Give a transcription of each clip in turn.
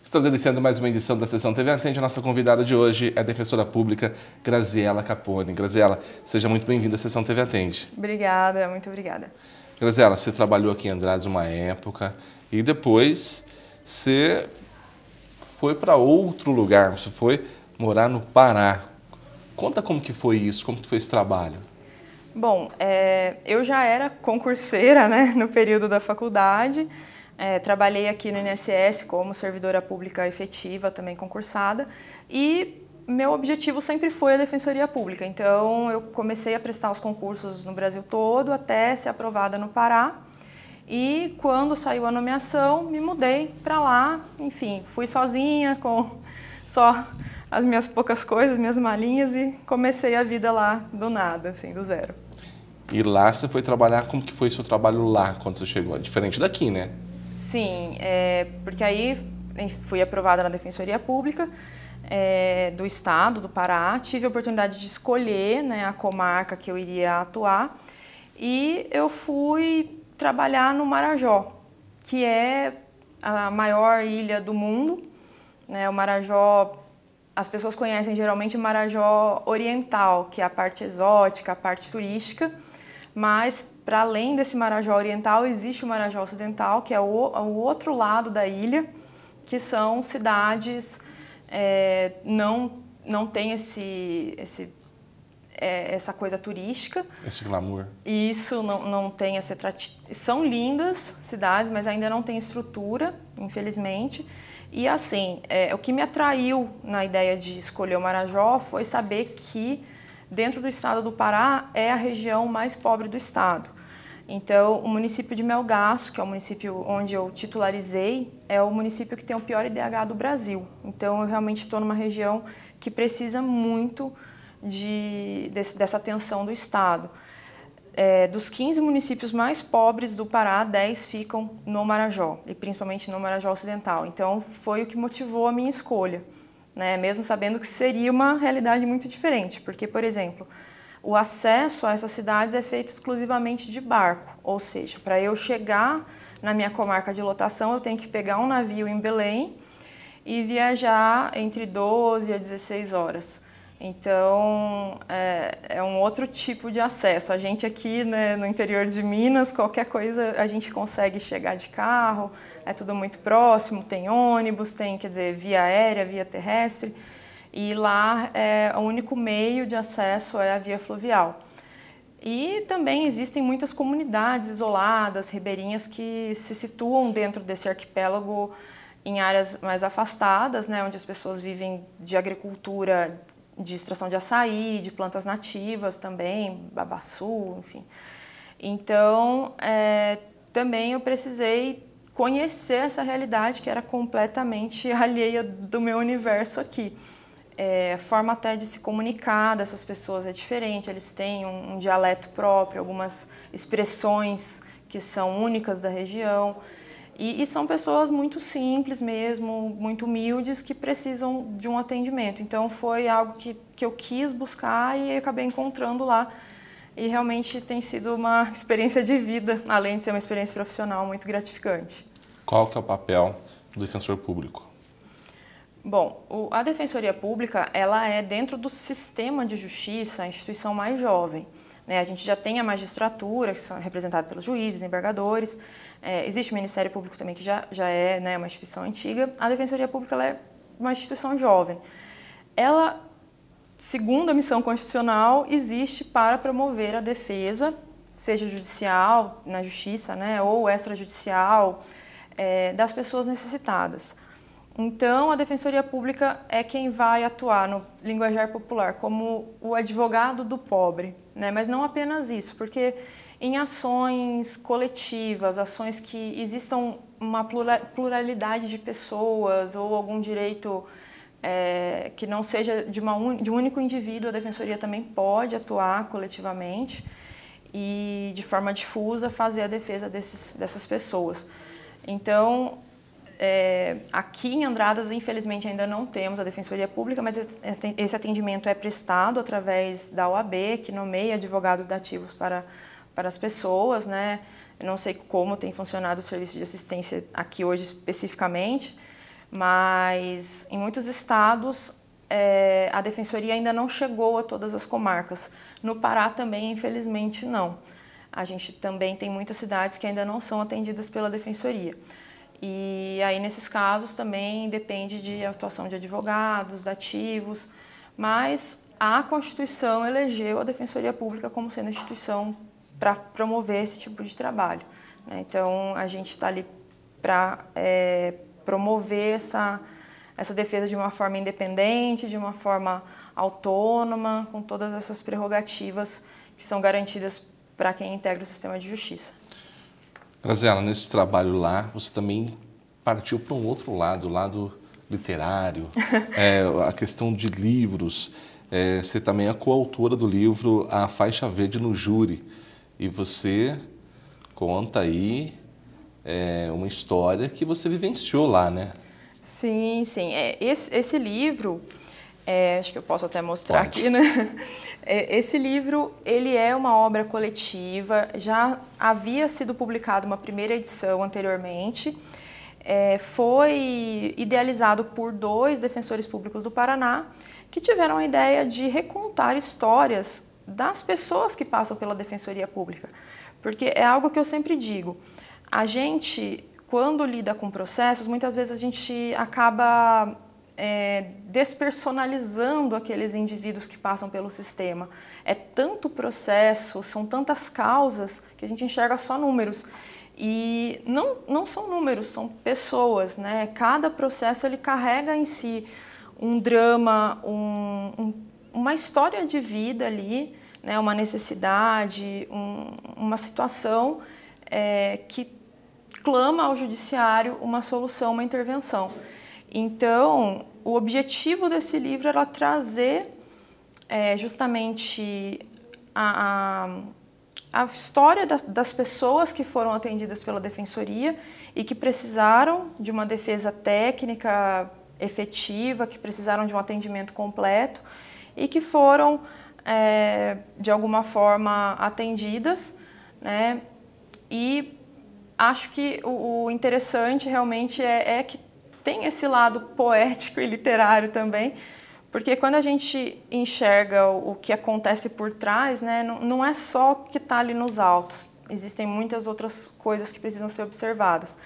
Estamos iniciando mais uma edição da Sessão TV Atende. A nossa convidada de hoje é a defensora pública Graziela Capone. Graziela, seja muito bem-vinda à Sessão TV Atende. Obrigada, muito obrigada. Graziela, você trabalhou aqui em Andrade uma época e depois você foi para outro lugar, você foi morar no Pará. Conta como que foi isso, como que foi esse trabalho. Bom, é, eu já era concurseira né, no período da faculdade, é, trabalhei aqui no INSS como servidora pública efetiva, também concursada, e meu objetivo sempre foi a Defensoria Pública. Então, eu comecei a prestar os concursos no Brasil todo até ser aprovada no Pará. E quando saiu a nomeação, me mudei para lá. Enfim, fui sozinha com só as minhas poucas coisas, minhas malinhas e comecei a vida lá do nada, assim, do zero. E lá você foi trabalhar, como que foi seu trabalho lá quando você chegou? É diferente daqui, né? Sim, é, porque aí fui aprovada na Defensoria Pública é, do Estado, do Pará. Tive a oportunidade de escolher né, a comarca que eu iria atuar. E eu fui trabalhar no Marajó, que é a maior ilha do mundo. Né? O Marajó as pessoas conhecem geralmente o Marajó Oriental, que é a parte exótica, a parte turística mas para além desse Marajó Oriental existe o Marajó Ocidental, que é o, o outro lado da ilha, que são cidades é, não não tem esse esse é, essa coisa turística. Esse glamour. Isso não, não tem essa são lindas cidades, mas ainda não tem estrutura, infelizmente. E assim, é, o que me atraiu na ideia de escolher o Marajó foi saber que dentro do estado do Pará, é a região mais pobre do estado. Então, o município de Melgaço, que é o município onde eu titularizei, é o município que tem o pior IDH do Brasil. Então, eu realmente estou numa região que precisa muito de, desse, dessa atenção do Estado. É, dos 15 municípios mais pobres do Pará, 10 ficam no Marajó, e principalmente no Marajó Ocidental. Então, foi o que motivou a minha escolha né? mesmo sabendo que seria uma realidade muito diferente, porque, por exemplo, o acesso a essas cidades é feito exclusivamente de barco, ou seja, para eu chegar na minha comarca de lotação, eu tenho que pegar um navio em Belém e viajar entre 12 a 16 horas. Então, é, é, um outro tipo de acesso. A gente aqui né, no interior de Minas, qualquer coisa a gente consegue chegar de carro, é tudo muito próximo, tem ônibus, tem, quer dizer, via aérea, via terrestre. E lá é, o único meio de acesso é a via fluvial. E também existem muitas comunidades isoladas, ribeirinhas, que se situam dentro desse arquipélago em áreas mais afastadas, né, onde as pessoas vivem de agricultura de extração de açaí, de plantas nativas também, babaçu, enfim. Então, é, também eu precisei conhecer essa realidade que era completamente alheia do meu universo aqui. É, a forma até de se comunicar dessas pessoas é diferente, eles têm um, um dialeto próprio, algumas expressões que são únicas da região. E, e, são pessoas muito simples mesmo, muito humildes, que precisam de um atendimento. Então foi algo que, que eu quis buscar e acabei encontrando lá. E realmente tem sido uma experiência de vida, além de ser uma experiência profissional muito gratificante. Qual que é o papel do defensor público? Bom, o, a Defensoria Pública, ela é dentro do sistema de justiça a instituição mais jovem. Né? A gente já tem a magistratura, que são representada pelos juízes, embargadores, é, existe o Ministério Público também, que já, já é né, uma instituição antiga. A Defensoria Pública é uma instituição jovem. Ela, segundo a missão constitucional, existe para promover a defesa, seja judicial, na justiça, né, ou extrajudicial, é, das pessoas necessitadas. Então, a Defensoria Pública é quem vai atuar, no linguajar popular, como o advogado do pobre. Né? Mas não apenas isso, porque em ações coletivas, ações que existam uma pluralidade de pessoas ou algum direito é, que não seja de, uma, de um único indivíduo, a defensoria também pode atuar coletivamente e de forma difusa fazer a defesa desses, dessas pessoas. Então, é, aqui em Andradas, infelizmente, ainda não temos a Defensoria Pública, mas esse atendimento é prestado através da OAB, que nomeia advogados dativos para, para as pessoas. Né? Eu não sei como tem funcionado o serviço de assistência aqui hoje especificamente, mas em muitos estados é, a Defensoria ainda não chegou a todas as comarcas. No Pará também, infelizmente, não. A gente também tem muitas cidades que ainda não são atendidas pela Defensoria. E aí, nesses casos, também depende de atuação de advogados, dativos, mas a Constituição elegeu a Defensoria Pública como sendo a instituição para promover esse tipo de trabalho. Né? Então, a gente está ali para é, promover essa, essa defesa de uma forma independente, de uma forma autônoma, com todas essas prerrogativas que são garantidas para quem integra o sistema de justiça. Graziela, nesse trabalho lá, você também partiu para um outro lado, o lado literário, é, a questão de livros. É, você também é coautora do livro A Faixa Verde no Júri. E você conta aí é, uma história que você vivenciou lá, né? Sim, sim. É, esse, esse livro é, acho que eu posso até mostrar Pode. aqui, né? É, esse livro, ele é uma obra coletiva, já havia sido publicado uma primeira edição anteriormente, é, foi idealizado por dois defensores públicos do Paraná, que tiveram a ideia de recontar histórias das pessoas que passam pela defensoria pública. Porque é algo que eu sempre digo, a gente, quando lida com processos, muitas vezes a gente acaba é, despersonalizando aqueles indivíduos que passam pelo sistema. É tanto processo, são tantas causas que a gente enxerga só números. E não, não são números, são pessoas, né? Cada processo ele carrega em si um drama, um, um, uma história de vida ali, né? uma necessidade, um, uma situação é, que clama ao judiciário uma solução, uma intervenção. Então, o objetivo desse livro era trazer é, justamente a, a, a história da, das pessoas que foram atendidas pela defensoria e que precisaram de uma defesa técnica efetiva, que precisaram de um atendimento completo e que foram, é, de alguma forma, atendidas. Né? E acho que o, o interessante realmente é, é que tem esse lado poético e literário também, porque quando a gente enxerga o que acontece por trás, né, não, é só o que está ali nos altos, existem muitas outras coisas que precisam ser observadas.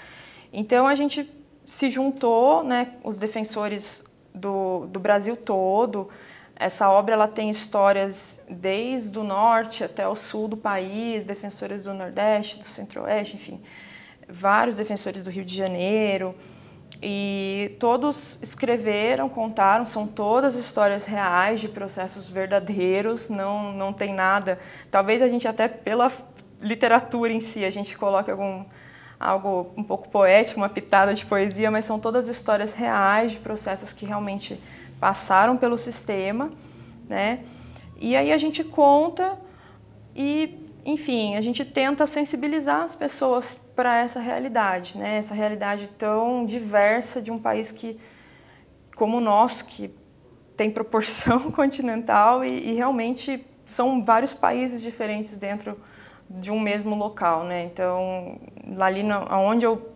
Então a gente se juntou, né, os defensores do, do Brasil todo. Essa obra ela tem histórias desde o norte até o sul do país, defensores do Nordeste, do Centro-Oeste, enfim, vários defensores do Rio de Janeiro. E todos escreveram, contaram, são todas histórias reais de processos verdadeiros, não, não tem nada. Talvez a gente até pela literatura em si, a gente coloque algum, algo um pouco poético, uma pitada de poesia, mas são todas histórias reais de processos que realmente passaram pelo sistema, né? E aí a gente conta e, enfim, a gente tenta sensibilizar as pessoas para essa realidade, né? Essa realidade tão diversa de um país que, como o nosso, que tem proporção continental e, e realmente são vários países diferentes dentro de um mesmo local, né? Então, ali no, onde eu,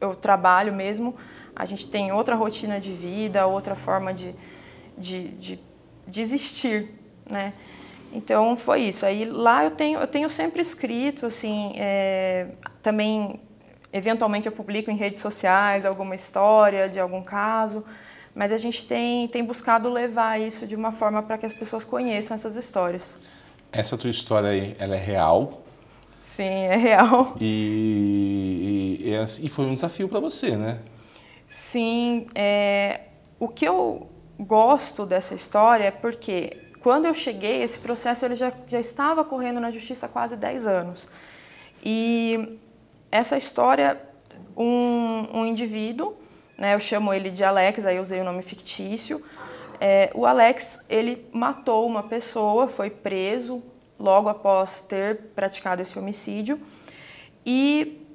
eu trabalho mesmo, a gente tem outra rotina de vida, outra forma de, de, de, de existir, né? Então foi isso. Aí lá eu tenho, eu tenho sempre escrito, assim, é, também eventualmente eu publico em redes sociais alguma história de algum caso, mas a gente tem, tem buscado levar isso de uma forma para que as pessoas conheçam essas histórias. Essa tua história aí, ela é real? Sim, é real. E, e, é assim, e foi um desafio para você, né? Sim. É, o que eu gosto dessa história é porque quando eu cheguei, esse processo ele já, já estava correndo na justiça há quase 10 anos. E essa história, um, um indivíduo, né, eu chamo ele de Alex, aí eu usei o nome fictício, é, o Alex, ele matou uma pessoa, foi preso logo após ter praticado esse homicídio. E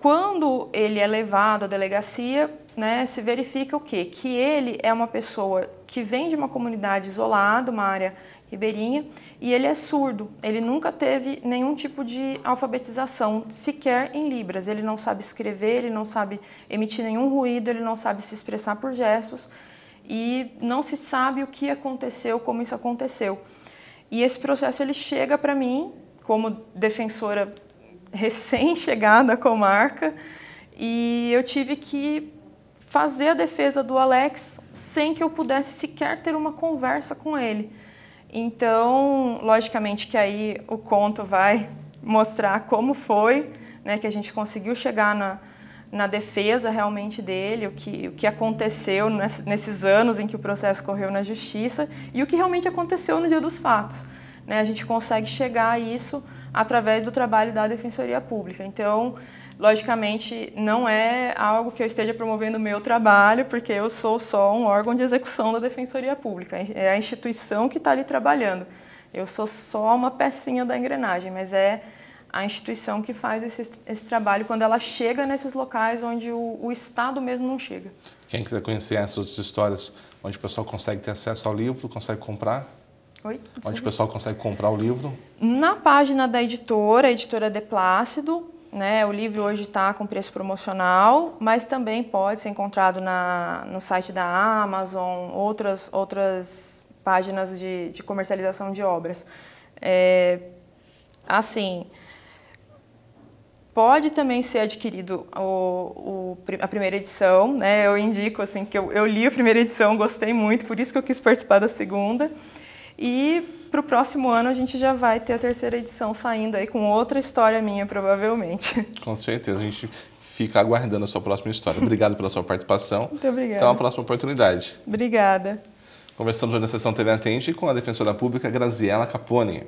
quando ele é levado à delegacia, né, se verifica o quê? Que ele é uma pessoa que vem de uma comunidade isolada, uma área ribeirinha, e ele é surdo. Ele nunca teve nenhum tipo de alfabetização, sequer em Libras. Ele não sabe escrever, ele não sabe emitir nenhum ruído, ele não sabe se expressar por gestos e não se sabe o que aconteceu, como isso aconteceu. E esse processo ele chega para mim, como defensora recém-chegada à comarca, e eu tive que fazer a defesa do Alex sem que eu pudesse sequer ter uma conversa com ele. Então, logicamente que aí o conto vai mostrar como foi né, que a gente conseguiu chegar na, na defesa realmente dele, o que, o que aconteceu nesses anos em que o processo correu na justiça e o que realmente aconteceu no dia dos fatos. Né? A gente consegue chegar a isso através do trabalho da Defensoria Pública. Então, Logicamente, não é algo que eu esteja promovendo o meu trabalho, porque eu sou só um órgão de execução da Defensoria Pública, é a instituição que está ali trabalhando. Eu sou só uma pecinha da engrenagem, mas é a instituição que faz esse, esse trabalho quando ela chega nesses locais onde o, o Estado mesmo não chega. Quem quiser conhecer essas outras histórias, onde o pessoal consegue ter acesso ao livro, consegue comprar, Oi? Onde o pessoal consegue comprar o livro? Na página da editora, a editora De Plácido, né? O livro hoje está com preço promocional, mas também pode ser encontrado na, no site da Amazon, outras, outras páginas de, de comercialização de obras. É, assim, pode também ser adquirido o, o, a primeira edição, né? Eu indico assim que eu, eu, li a primeira edição, gostei muito, por isso que eu quis participar da segunda. E para o próximo ano a gente já vai ter a terceira edição saindo aí com outra história minha, provavelmente. Com certeza, a gente fica aguardando a sua próxima história. Obrigado pela sua participação. Muito obrigada. Até uma próxima oportunidade. Obrigada. Conversamos hoje na sessão TV Atente com a defensora pública Graziela Capone.